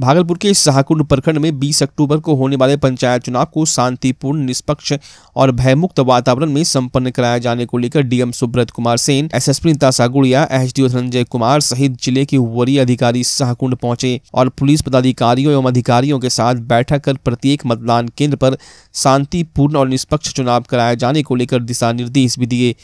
भागलपुर के शाहकुंड प्रखंड में 20 अक्टूबर को होने वाले पंचायत चुनाव को शांतिपूर्ण निष्पक्ष और भयमुक्त वातावरण में संपन्न कराया जाने को लेकर DM Subrata Kumar Sen SSP Nitasha Gudiya SDO Dhananjay Kumar सहित जिले के वरीय अधिकारी शाहकुंड पहुंचे और पुलिस पदाधिकारियों एवं अधिकारियों के साथ बैठक कर प्रत्येक मतदान केंद्र पर शांतिपूर्ण और निष्पक्ष चुनाव कराए जाने को लेकर दिशा निर्देश भी दिए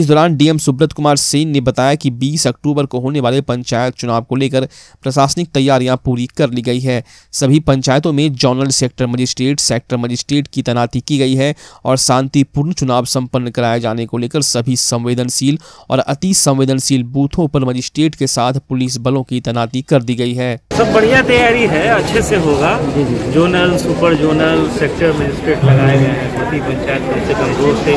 इस दौरान डीएम सुब्रत कुमार सेन ने बताया कि 20 अक्टूबर को होने वाले पंचायत चुनाव को लेकर प्रशासनिक तैयारियां पूरी कर ली गई है सभी पंचायतों में zonal sector magistrate sector magistrate की तैनाती की गई है और शांतिपूर्ण चुनाव संपन्न कराए जाने को लेकर सभी संवेदनशील और अति संवेदनशील बूथों पर मजिस्ट्रेट के साथ पुलिस बलों की तैनाती कर दी गई है सब बढ़िया तैयारी है अच्छे से होगा zonal super zonal sector magistrate लगाए गए हैं प्रति पंचायत कम से कम दो से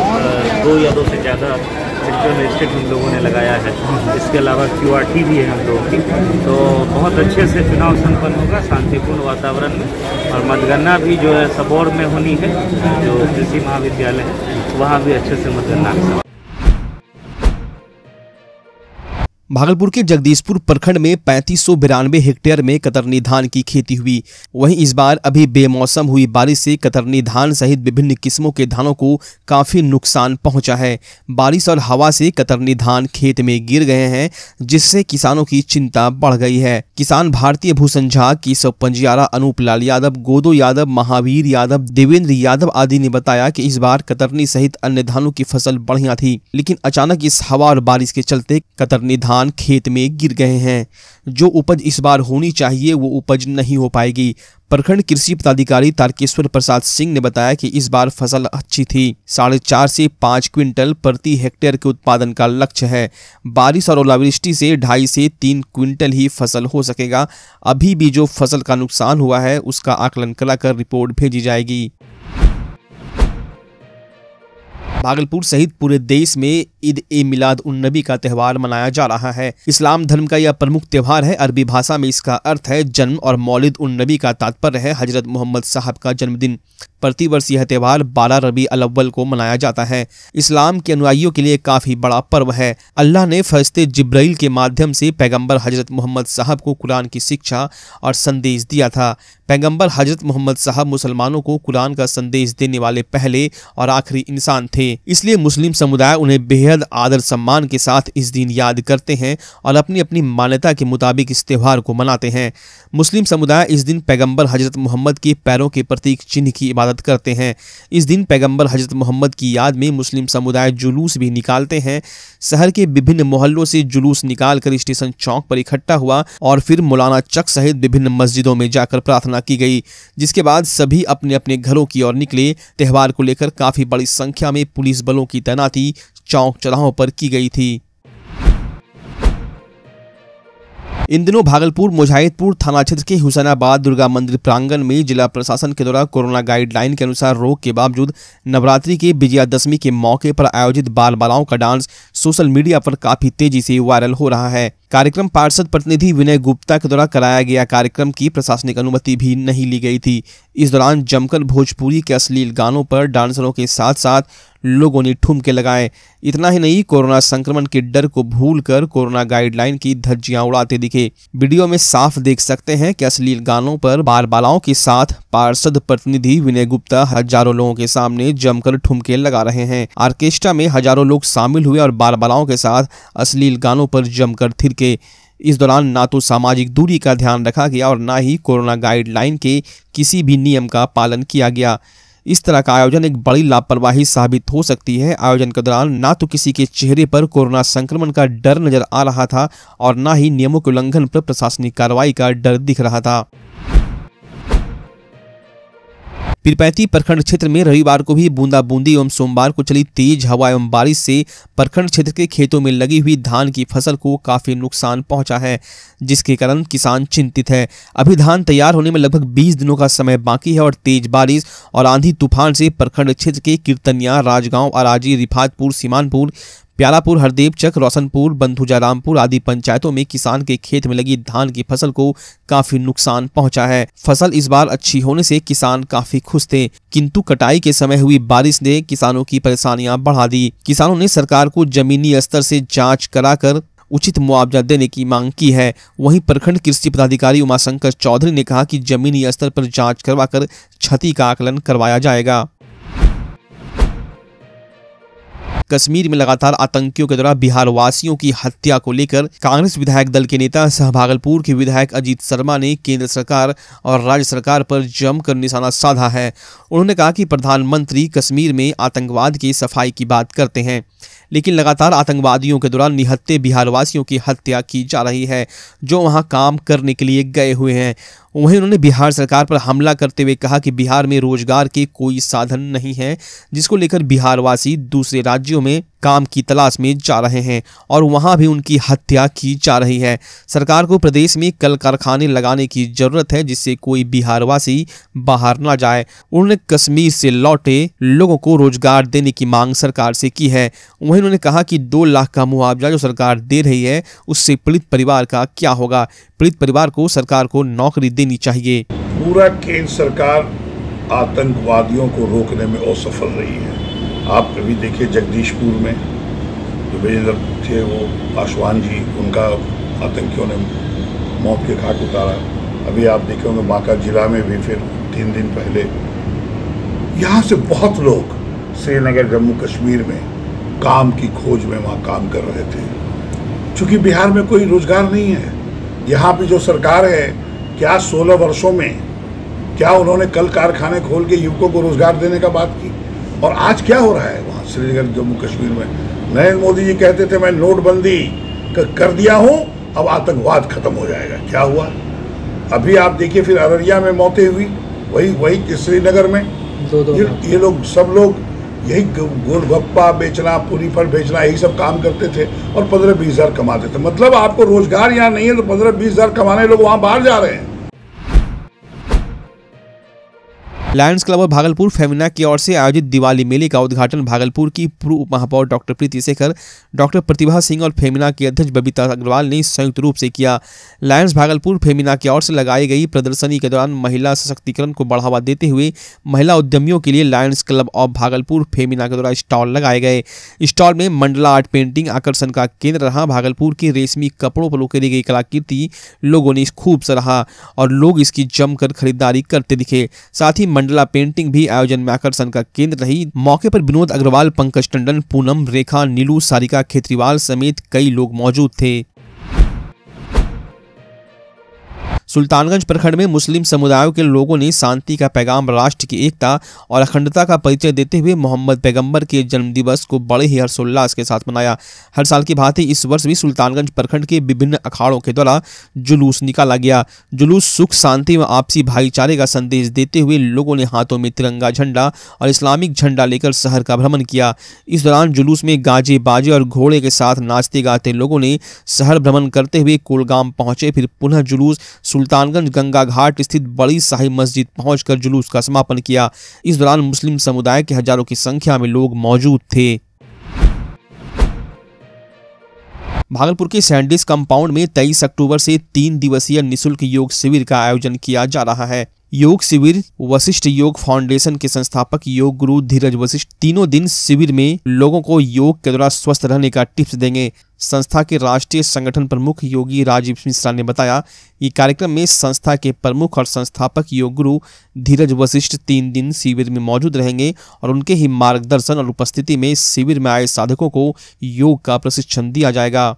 दो या दो से ज़्यादा इलेक्ट्रॉन स्टेट हम लोगों ने लगाया है इसके अलावा क्यू आर टी भी है हम लोगों की तो बहुत अच्छे से चुनाव संपन्न होगा शांतिपूर्ण वातावरण में और मतगणना भी जो है सबौर में होनी है जो कृषि महाविद्यालय है वहाँ भी अच्छे से मतगणना भागलपुर के जगदीशपुर प्रखंड में पैंतीस सौ बिरानवे हेक्टेयर में कतरनी धान की खेती हुई वहीं इस बार अभी बेमौसम हुई बारिश से कतरनी धान सहित विभिन्न किस्मों के धानों को काफी नुकसान पहुंचा है बारिश और हवा से कतरनी धान खेत में गिर गए हैं जिससे किसानों की चिंता बढ़ गई है किसान भारतीय भूषण झा सौ पंजियारा अनूप लाल यादव गोदो यादव महावीर यादव देवेंद्र यादव आदि ने बताया की इस बार कतरनी सहित अन्य धानों की फसल बढ़िया थी लेकिन अचानक इस हवा और बारिश के चलते कतरनी धान धान खेत में गिर गए हैं जो उपज इस बार होनी चाहिए वो उपज नहीं हो पाएगी प्रखंड कृषि पदाधिकारी तारकेश्वर प्रसाद सिंह ने बताया कि इस बार फसल अच्छी थी साढ़े चार से पाँच क्विंटल प्रति हेक्टेयर के उत्पादन का लक्ष्य है बारिश और ओलावृष्टि से ढाई से तीन क्विंटल ही फसल हो सकेगा अभी भी जो फसल का नुकसान हुआ है उसका आकलन कराकर रिपोर्ट भेजी जाएगी भागलपुर सहित पूरे देश में ईद ए मिलाद उन नबी का त्यौहार मनाया जा रहा है इस्लाम धर्म का यह प्रमुख त्यौहार है अरबी भाषा में इसका अर्थ है जन्म और मौलिद उन नबी का तात्पर्य है हजरत मोहम्मद साहब का जन्मदिन प्रतिवर्ष यह त्यौहार बारह रबी अलवल को मनाया जाता है इस्लाम के अनुयायियों के लिए काफ़ी बड़ा पर्व है अल्लाह ने फरिश्ते जिब्राइल के माध्यम से पैगंबर हजरत मोहम्मद साहब को कुरान की शिक्षा और संदेश दिया था पैगंबर हजरत मोहम्मद साहब मुसलमानों को कुरान का संदेश देने वाले पहले और आखिरी इंसान थे थे इसलिए मुस्लिम समुदाय उन्हें बेहद आदर सम्मान के साथ इस दिन याद करते हैं और अपनी अपनी मान्यता के मुताबिक इस त्यौहार को मनाते हैं मुस्लिम समुदाय इस दिन पैगंबर हजरत मोहम्मद के पैरों के प्रतीक चिन्ह की इबादत करते हैं इस दिन पैगंबर हजरत मोहम्मद की याद में मुस्लिम समुदाय जुलूस भी निकालते हैं शहर के विभिन्न मोहल्लों से जुलूस निकाल कर स्टेशन चौक पर इकट्ठा हुआ और फिर मौलाना चक सहित विभिन्न मस्जिदों में जाकर प्रार्थना की गई जिसके बाद सभी अपने अपने घरों की ओर निकले त्यौहार को लेकर काफी बड़ी संख्या में पुलिस बलों की तैनाती चौक चौराहों पर की गई थी इन दिनों भागलपुर मुजाहिदपुर थाना क्षेत्र के हुसैनाबाद दुर्गा मंदिर प्रांगण में जिला प्रशासन के द्वारा कोरोना गाइडलाइन के अनुसार रोक के बावजूद नवरात्रि के विजयादशमी के मौके पर आयोजित बाल बालाओं का डांस सोशल मीडिया पर काफी तेजी से वायरल हो रहा है कार्यक्रम पार्षद प्रतिनिधि विनय गुप्ता के द्वारा कराया गया कार्यक्रम की प्रशासनिक अनुमति भी नहीं ली गई थी इस दौरान जमकर भोजपुरी के अश्लील गानों पर डांसरों के साथ साथ लोगों ने ठुमके लगाए इतना ही नहीं कोरोना संक्रमण के डर को भूलकर कोरोना गाइडलाइन की धज्जियां उड़ाते दिखे वीडियो में साफ देख सकते हैं कि अश्लील गानों पर बाल बालाओं के साथ पार्षद प्रतिनिधि विनय गुप्ता हजारों लोगों के सामने जमकर ठुमके लगा रहे हैं ऑर्केस्ट्रा में हजारों लोग शामिल हुए और बाल बालाओं के साथ अश्लील गानों पर जमकर थिर के इस दौरान ना तो सामाजिक दूरी का ध्यान रखा गया और ना ही कोरोना गाइडलाइन के किसी भी नियम का पालन किया गया इस तरह का आयोजन एक बड़ी लापरवाही साबित हो सकती है आयोजन के दौरान ना तो किसी के चेहरे पर कोरोना संक्रमण का डर नजर आ रहा था और ना ही नियमों के उल्लंघन पर प्रशासनिक कार्रवाई का डर दिख रहा था पीरपैती प्रखंड क्षेत्र में रविवार को भी बूंदाबूंदी एवं सोमवार को चली तेज हवा एवं बारिश से प्रखंड क्षेत्र के खेतों में लगी हुई धान की फसल को काफी नुकसान पहुंचा है जिसके कारण किसान चिंतित है अभी धान तैयार होने में लगभग 20 दिनों का समय बाकी है और तेज बारिश और आंधी तूफान से प्रखंड क्षेत्र के कीर्तनिया राजगांव अराजी रिफातपुर सीमानपुर प्यालापुर चक रोशनपुर बंधुजारामपुर आदि पंचायतों में किसान के खेत में लगी धान की फसल को काफी नुकसान पहुंचा है फसल इस बार अच्छी होने से किसान काफी खुश थे किंतु कटाई के समय हुई बारिश ने किसानों की परेशानियां बढ़ा दी किसानों ने सरकार को जमीनी स्तर से जांच कराकर उचित मुआवजा देने की मांग की है वहीं प्रखंड कृषि पदाधिकारी उमाशंकर चौधरी ने कहा कि जमीनी स्तर पर जांच करवाकर क्षति का आकलन करवाया जाएगा कश्मीर में लगातार आतंकियों के द्वारा बिहार वासियों की हत्या को लेकर कांग्रेस विधायक दल के नेता सह भागलपुर के विधायक अजीत शर्मा ने केंद्र सरकार और राज्य सरकार पर जमकर निशाना साधा है उन्होंने कहा कि प्रधानमंत्री कश्मीर में आतंकवाद की सफाई की बात करते हैं लेकिन लगातार आतंकवादियों के दौरान निहत्ते बिहारवासियों की हत्या की जा रही है जो वहां काम करने के लिए गए हुए हैं वहीं उन्होंने बिहार सरकार पर हमला करते हुए कहा कि बिहार में रोजगार के कोई साधन नहीं है जिसको लेकर बिहारवासी दूसरे राज्यों में काम की तलाश में जा रहे हैं और वहां भी उनकी हत्या की जा रही है सरकार को प्रदेश में कल कारखाने लगाने की जरूरत है जिससे कोई बिहारवासी बाहर ना जाए उन्होंने कश्मीर से लौटे लोगों को रोजगार देने की मांग सरकार से की है वहीं वहीं उन्होंने कहा कि दो लाख का मुआवजा जो सरकार दे रही है उससे पीड़ित परिवार का क्या होगा पीड़ित परिवार को सरकार को नौकरी देनी चाहिए पूरा केंद्र सरकार आतंकवादियों को रोकने में असफल रही है आप कभी देखिए जगदीशपुर में जो बेजर थे वो पासवान जी उनका आतंकियों ने मौत के घाट उतारा अभी आप देखे होंगे बांका जिला में भी फिर तीन दिन पहले यहाँ से बहुत लोग श्रीनगर जम्मू कश्मीर में काम की खोज में वहाँ काम कर रहे थे क्योंकि बिहार में कोई रोजगार नहीं है यहाँ पे जो सरकार है क्या 16 वर्षों में क्या उन्होंने कल कारखाने खोल के युवकों को रोजगार देने का बात की और आज क्या हो रहा है वहाँ श्रीनगर जम्मू कश्मीर में नरेंद्र मोदी जी कहते थे मैं नोटबंदी कर दिया हूँ अब आतंकवाद खत्म हो जाएगा क्या हुआ अभी आप देखिए फिर अररिया में मौतें हुई वही वही श्रीनगर में दो दो ये, ये लोग सब लोग यही गोलगप्पा बेचना पूरी फल बेचना यही सब काम करते थे और पंद्रह बीस हज़ार कमाते थे मतलब आपको रोज़गार यहाँ नहीं है तो पंद्रह बीस हज़ार कमाने लोग वहाँ बाहर जा रहे हैं लायंस क्लब और भागलपुर फेमिना की ओर से आयोजित दिवाली मेले का उद्घाटन भागलपुर की पूर्व महापौर डॉक्टर प्रीति शेखर डॉक्टर प्रतिभा सिंह और फेमिना के अध्यक्ष बबीता अग्रवाल ने संयुक्त रूप से किया लायंस भागलपुर फेमिना की ओर से लगाई गई प्रदर्शनी के दौरान महिला सशक्तिकरण को बढ़ावा देते हुए महिला उद्यमियों के लिए Lions club of Bhagalpur Femina के द्वारा स्टॉल लगाए गए स्टॉल में मंडला आर्ट पेंटिंग आकर्षण का केंद्र रहा भागलपुर के रेशमी कपड़ों पर उकेरी गई कलाकृति लोगों ने खूब सराहा और लोग इसकी जमकर खरीदारी करते दिखे साथ ही मंडला पेंटिंग भी आयोजन में आकर्षण का केंद्र रही मौके पर विनोद अग्रवाल पंकज टंडन पूनम रेखा नीलू सारिका खेतरीवाल समेत कई लोग मौजूद थे सुल्तानगंज प्रखंड में मुस्लिम समुदायों के लोगों ने शांति का पैगाम राष्ट्र की एकता और अखंडता का परिचय देते हुए मोहम्मद पैगम्बर के जन्मदिवस को बड़े ही हर्षोल्लास के साथ मनाया हर साल की भांति इस वर्ष भी सुल्तानगंज प्रखंड के विभिन्न अखाड़ों के द्वारा जुलूस निकाला गया जुलूस सुख शांति व आपसी भाईचारे का संदेश देते हुए लोगों ने हाथों में तिरंगा झंडा और इस्लामिक झंडा लेकर शहर का भ्रमण किया इस दौरान जुलूस में गाजे बाजे और घोड़े के साथ नाचते गाते लोगों ने शहर भ्रमण करते हुए कोलगाम पहुंचे फिर पुनः जुलूस सुल्तानगंज गंगा घाट स्थित बड़ी शाही मस्जिद पहुंचकर जुलूस का समापन किया इस दौरान मुस्लिम समुदाय के हजारों की संख्या में लोग मौजूद थे भागलपुर के सैंडिस कंपाउंड में 23 अक्टूबर से तीन दिवसीय निशुल्क योग शिविर का आयोजन किया जा रहा है योग शिविर वशिष्ठ योग फाउंडेशन के संस्थापक योग गुरु धीरज वशिष्ठ तीनों दिन शिविर में लोगों को योग के द्वारा स्वस्थ रहने का टिप्स देंगे संस्था के राष्ट्रीय संगठन प्रमुख योगी राजीव मिश्रा ने बताया कि कार्यक्रम में संस्था के प्रमुख और संस्थापक योग गुरु धीरज वशिष्ठ तीन दिन शिविर में मौजूद रहेंगे और उनके ही मार्गदर्शन और उपस्थिति में शिविर में आए साधकों को योग का प्रशिक्षण दिया जाएगा